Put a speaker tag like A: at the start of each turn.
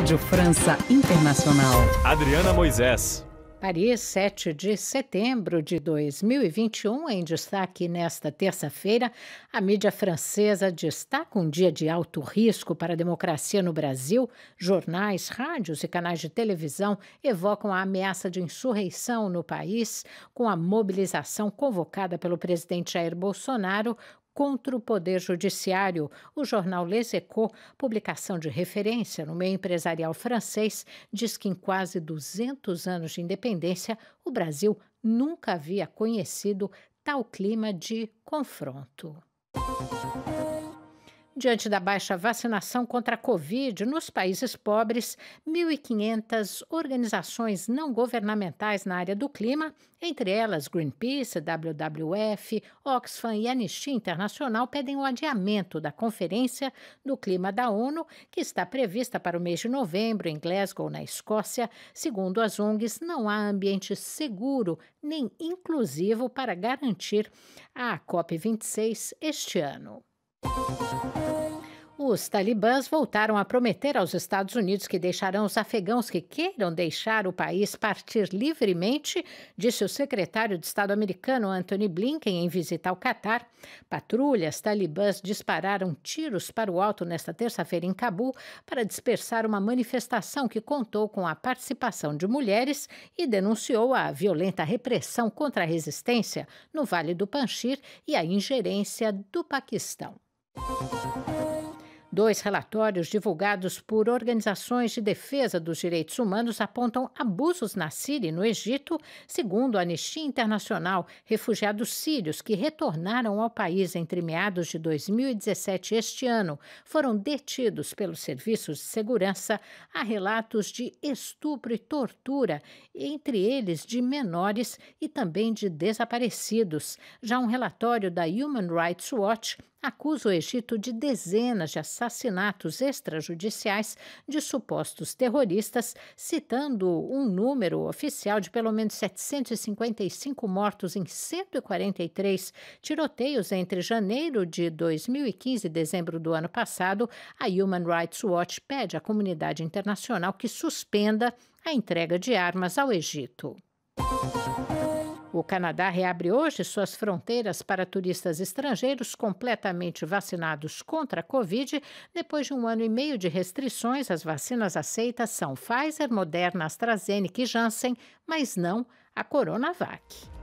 A: Rádio França Internacional. Adriana Moisés. Paris, 7 de setembro de 2021, em destaque nesta terça-feira, a mídia francesa destaca um dia de alto risco para a democracia no Brasil. Jornais, rádios e canais de televisão evocam a ameaça de insurreição no país, com a mobilização convocada pelo presidente Jair Bolsonaro contra o Poder Judiciário. O jornal Les Echos, publicação de referência no meio empresarial francês, diz que em quase 200 anos de independência, o Brasil nunca havia conhecido tal clima de confronto. Diante da baixa vacinação contra a Covid nos países pobres, 1.500 organizações não governamentais na área do clima, entre elas Greenpeace, WWF, Oxfam e Anistia Internacional, pedem o adiamento da Conferência do Clima da ONU, que está prevista para o mês de novembro em Glasgow, na Escócia. Segundo as ONGs, não há ambiente seguro nem inclusivo para garantir a COP26 este ano. Os talibãs voltaram a prometer aos Estados Unidos que deixarão os afegãos que queiram deixar o país partir livremente, disse o secretário de Estado americano Anthony Blinken em visita ao Catar. Patrulhas talibãs dispararam tiros para o alto nesta terça-feira em Cabul para dispersar uma manifestação que contou com a participação de mulheres e denunciou a violenta repressão contra a resistência no Vale do Panjshir e a ingerência do Paquistão. Dois relatórios divulgados por organizações de defesa dos direitos humanos apontam abusos na Síria e no Egito, segundo a Anistia Internacional, refugiados sírios que retornaram ao país entre meados de 2017 e este ano foram detidos pelos serviços de segurança há relatos de estupro e tortura, entre eles de menores e também de desaparecidos. Já um relatório da Human Rights Watch acusa o Egito de dezenas de assassinatos extrajudiciais de supostos terroristas, citando um número oficial de pelo menos 755 mortos em 143 tiroteios entre janeiro de 2015 e dezembro do ano passado. A Human Rights Watch pede à comunidade internacional que suspenda a entrega de armas ao Egito. O Canadá reabre hoje suas fronteiras para turistas estrangeiros completamente vacinados contra a Covid. Depois de um ano e meio de restrições, as vacinas aceitas são Pfizer, Moderna, AstraZeneca e Janssen, mas não a Coronavac.